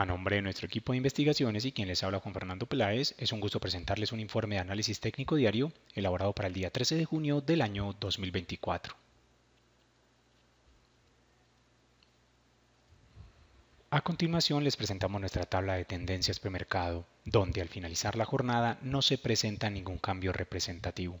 A nombre de nuestro equipo de investigaciones y quien les habla con Fernando Peláez, es un gusto presentarles un informe de análisis técnico diario elaborado para el día 13 de junio del año 2024. A continuación les presentamos nuestra tabla de tendencias premercado, donde al finalizar la jornada no se presenta ningún cambio representativo.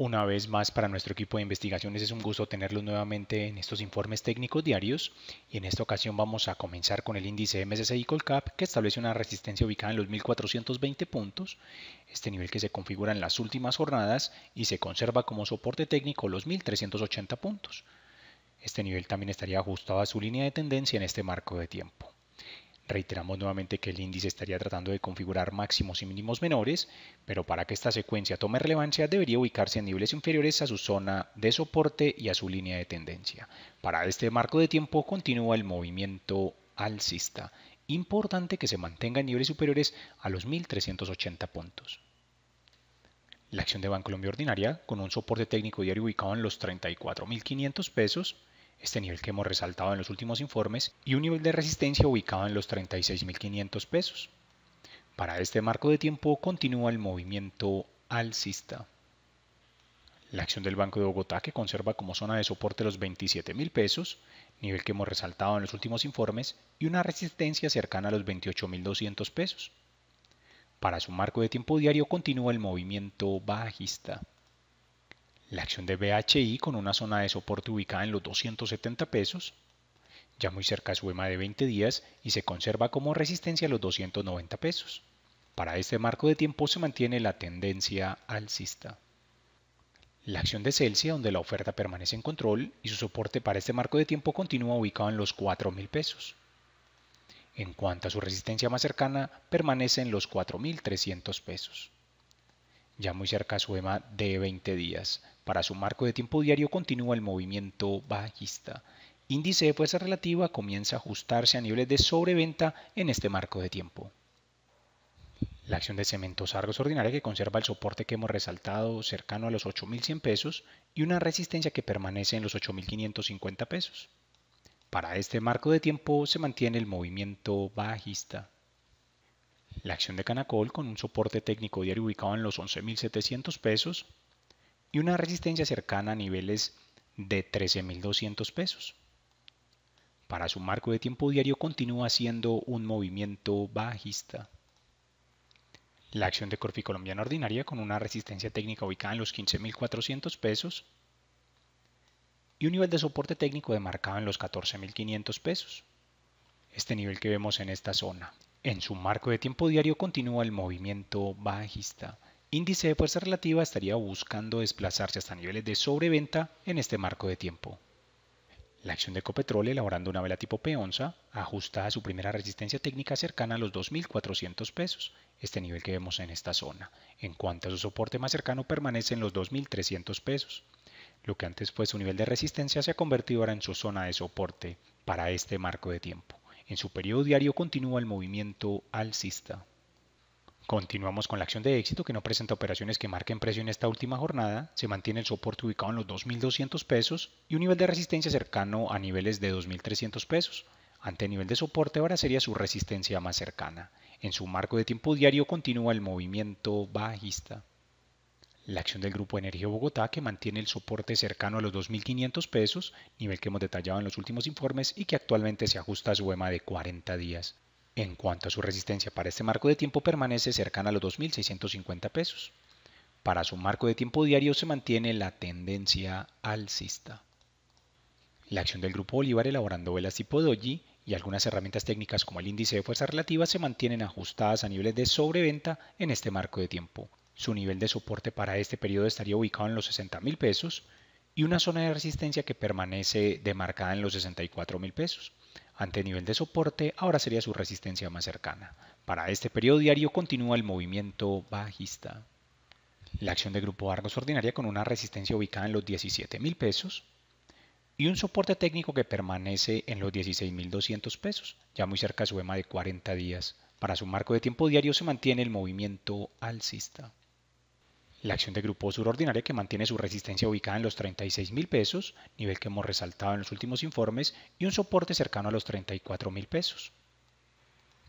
una vez más para nuestro equipo de investigaciones. Es un gusto tenerlos nuevamente en estos informes técnicos diarios y en esta ocasión vamos a comenzar con el índice MSCI Cap que establece una resistencia ubicada en los 1420 puntos, este nivel que se configura en las últimas jornadas y se conserva como soporte técnico los 1380 puntos. Este nivel también estaría ajustado a su línea de tendencia en este marco de tiempo. Reiteramos nuevamente que el índice estaría tratando de configurar máximos y mínimos menores, pero para que esta secuencia tome relevancia debería ubicarse en niveles inferiores a su zona de soporte y a su línea de tendencia. Para este marco de tiempo continúa el movimiento alcista. Importante que se mantenga en niveles superiores a los 1380 puntos. La acción de Banco Colombia Ordinaria, con un soporte técnico diario ubicado en los 34.500 pesos, este nivel que hemos resaltado en los últimos informes, y un nivel de resistencia ubicado en los 36.500 pesos. Para este marco de tiempo continúa el movimiento alcista. La acción del Banco de Bogotá que conserva como zona de soporte los 27.000 pesos, nivel que hemos resaltado en los últimos informes, y una resistencia cercana a los 28.200 pesos. Para su marco de tiempo diario continúa el movimiento bajista la acción de BHI con una zona de soporte ubicada en los 270 pesos, ya muy cerca de su EMA de 20 días y se conserva como resistencia a los 290 pesos. Para este marco de tiempo se mantiene la tendencia alcista. La acción de Celsius, donde la oferta permanece en control y su soporte para este marco de tiempo continúa ubicado en los 4.000 pesos. En cuanto a su resistencia más cercana, permanece en los 4.300 pesos ya muy cerca a su EMA de 20 días. Para su marco de tiempo diario continúa el movimiento bajista. Índice de fuerza relativa comienza a ajustarse a niveles de sobreventa en este marco de tiempo. La acción de cementos argos ordinaria que conserva el soporte que hemos resaltado cercano a los 8.100 pesos y una resistencia que permanece en los 8.550 pesos. Para este marco de tiempo se mantiene el movimiento bajista la acción de Canacol con un soporte técnico diario ubicado en los 11.700 pesos y una resistencia cercana a niveles de 13.200 pesos. Para su marco de tiempo diario continúa siendo un movimiento bajista. La acción de Corfi Colombiana Ordinaria con una resistencia técnica ubicada en los 15.400 pesos y un nivel de soporte técnico demarcado en los 14.500 pesos. Este nivel que vemos en esta zona. En su marco de tiempo diario continúa el movimiento bajista. Índice de fuerza relativa estaría buscando desplazarse hasta niveles de sobreventa en este marco de tiempo. La acción de Copetrol, elaborando una vela tipo P11, ajusta a su primera resistencia técnica cercana a los 2.400 pesos, este nivel que vemos en esta zona. En cuanto a su soporte más cercano, permanece en los 2.300 pesos. Lo que antes fue su nivel de resistencia se ha convertido ahora en su zona de soporte para este marco de tiempo. En su periodo diario continúa el movimiento alcista. Continuamos con la acción de éxito que no presenta operaciones que marquen precio en esta última jornada. Se mantiene el soporte ubicado en los 2.200 pesos y un nivel de resistencia cercano a niveles de 2.300 pesos. Ante nivel de soporte ahora sería su resistencia más cercana. En su marco de tiempo diario continúa el movimiento bajista la acción del Grupo Energía Bogotá, que mantiene el soporte cercano a los 2.500 pesos, nivel que hemos detallado en los últimos informes y que actualmente se ajusta a su EMA de 40 días. En cuanto a su resistencia para este marco de tiempo, permanece cercana a los 2.650 pesos. Para su marco de tiempo diario se mantiene la tendencia alcista. La acción del Grupo Bolívar elaborando velas tipo doji y algunas herramientas técnicas como el índice de fuerza relativa se mantienen ajustadas a niveles de sobreventa en este marco de tiempo. Su nivel de soporte para este periodo estaría ubicado en los 60 mil pesos y una zona de resistencia que permanece demarcada en los 64 mil pesos. Ante nivel de soporte, ahora sería su resistencia más cercana. Para este periodo diario continúa el movimiento bajista. La acción de Grupo Argos ordinaria con una resistencia ubicada en los 17 mil pesos y un soporte técnico que permanece en los 16.200 pesos, ya muy cerca de su EMA de 40 días. Para su marco de tiempo diario se mantiene el movimiento alcista la acción de grupo Ordinaria que mantiene su resistencia ubicada en los 36 mil pesos, nivel que hemos resaltado en los últimos informes, y un soporte cercano a los 34 mil pesos.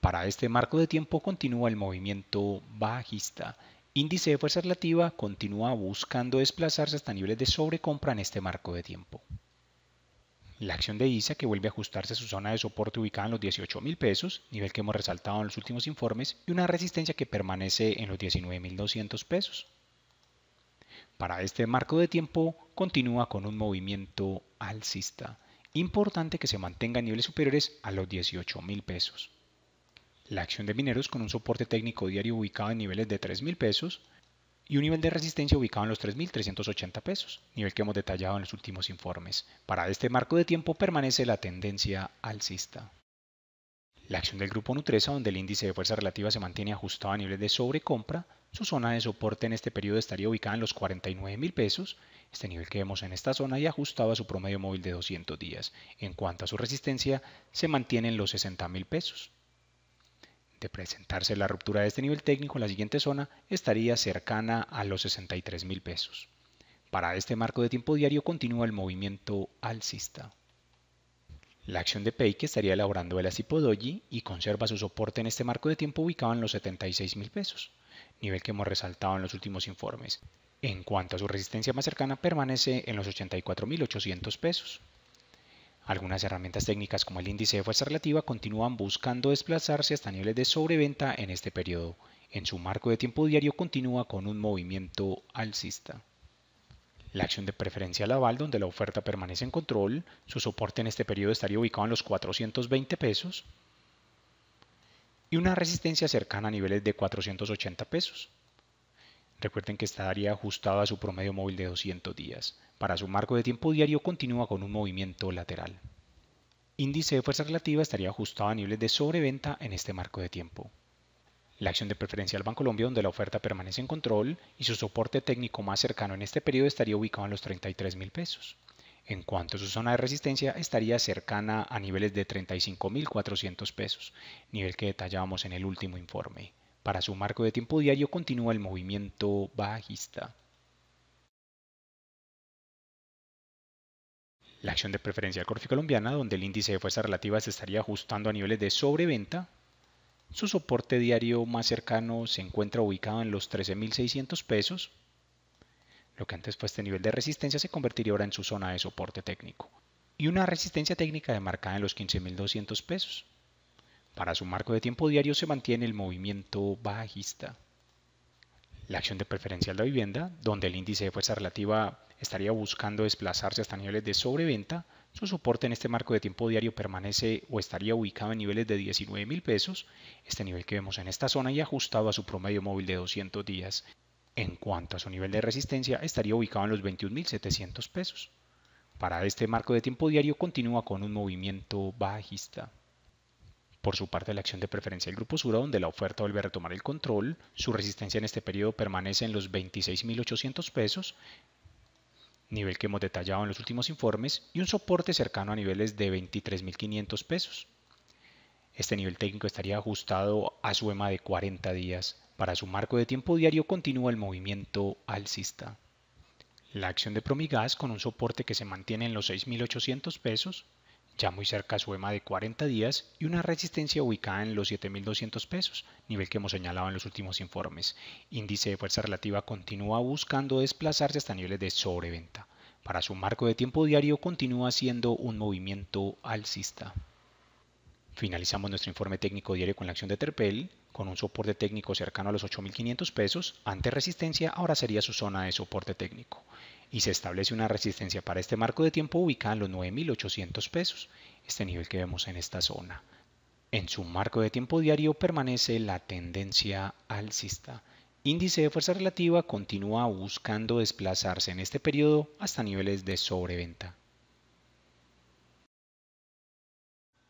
Para este marco de tiempo continúa el movimiento bajista. Índice de fuerza relativa continúa buscando desplazarse hasta niveles de sobrecompra en este marco de tiempo. La acción de ISA que vuelve a ajustarse a su zona de soporte ubicada en los 18 mil pesos, nivel que hemos resaltado en los últimos informes, y una resistencia que permanece en los 19.200 pesos para este marco de tiempo continúa con un movimiento alcista. Importante que se mantenga en niveles superiores a los $18,000. pesos. La acción de mineros con un soporte técnico diario ubicado en niveles de $3,000 pesos y un nivel de resistencia ubicado en los 3.380 pesos, nivel que hemos detallado en los últimos informes. Para este marco de tiempo permanece la tendencia alcista. La acción del grupo Nutresa, donde el índice de fuerza relativa se mantiene ajustado a niveles de sobrecompra, su zona de soporte en este periodo estaría ubicada en los 49 mil pesos, este nivel que vemos en esta zona y ajustado a su promedio móvil de 200 días. En cuanto a su resistencia, se mantiene en los 60 mil pesos. De presentarse la ruptura de este nivel técnico, la siguiente zona estaría cercana a los 63 mil pesos. Para este marco de tiempo diario continúa el movimiento alcista. La acción de Pei que estaría elaborando el asipodolly y conserva su soporte en este marco de tiempo ubicado en los 76 mil pesos, nivel que hemos resaltado en los últimos informes. En cuanto a su resistencia más cercana, permanece en los 84.800 pesos. Algunas herramientas técnicas como el índice de fuerza relativa continúan buscando desplazarse hasta niveles de sobreventa en este periodo. En su marco de tiempo diario continúa con un movimiento alcista. La acción de preferencia al donde la oferta permanece en control, su soporte en este periodo estaría ubicado en los 420 pesos y una resistencia cercana a niveles de 480 pesos. Recuerden que estaría ajustado a su promedio móvil de 200 días. Para su marco de tiempo diario continúa con un movimiento lateral. Índice de fuerza relativa estaría ajustado a niveles de sobreventa en este marco de tiempo. La acción de Preferencia banco Colombia, donde la oferta permanece en control y su soporte técnico más cercano en este periodo estaría ubicado en los 33 mil pesos. En cuanto a su zona de resistencia, estaría cercana a niveles de 35.400 pesos, nivel que detallábamos en el último informe. Para su marco de tiempo diario continúa el movimiento bajista. La acción de Preferencia al corfi colombiana, donde el índice de fuerza relativa se estaría ajustando a niveles de sobreventa su soporte diario más cercano se encuentra ubicado en los 13.600 pesos. Lo que antes fue este nivel de resistencia se convertiría ahora en su zona de soporte técnico. Y una resistencia técnica demarcada en los 15.200 pesos. Para su marco de tiempo diario se mantiene el movimiento bajista. La acción de preferencial de vivienda, donde el índice de fuerza relativa estaría buscando desplazarse hasta niveles de sobreventa, su soporte en este marco de tiempo diario permanece o estaría ubicado en niveles de 19 mil pesos, este nivel que vemos en esta zona y ajustado a su promedio móvil de 200 días. En cuanto a su nivel de resistencia, estaría ubicado en los 21.700 pesos. Para este marco de tiempo diario continúa con un movimiento bajista. Por su parte, la acción de preferencia del Grupo Sura, donde la oferta vuelve a retomar el control, su resistencia en este periodo permanece en los 26.800 pesos, nivel que hemos detallado en los últimos informes, y un soporte cercano a niveles de 23.500 pesos. Este nivel técnico estaría ajustado a su EMA de 40 días. Para su marco de tiempo diario continúa el movimiento alcista. La acción de Promigas con un soporte que se mantiene en los 6.800 pesos ya muy cerca su EMA de 40 días y una resistencia ubicada en los 7.200 pesos, nivel que hemos señalado en los últimos informes. Índice de fuerza relativa continúa buscando desplazarse hasta niveles de sobreventa. Para su marco de tiempo diario continúa siendo un movimiento alcista. Finalizamos nuestro informe técnico diario con la acción de Terpel, con un soporte técnico cercano a los 8.500 pesos, ante resistencia ahora sería su zona de soporte técnico y se establece una resistencia para este marco de tiempo ubicada en los 9.800 pesos, este nivel que vemos en esta zona. En su marco de tiempo diario permanece la tendencia alcista. Índice de fuerza relativa continúa buscando desplazarse en este periodo hasta niveles de sobreventa.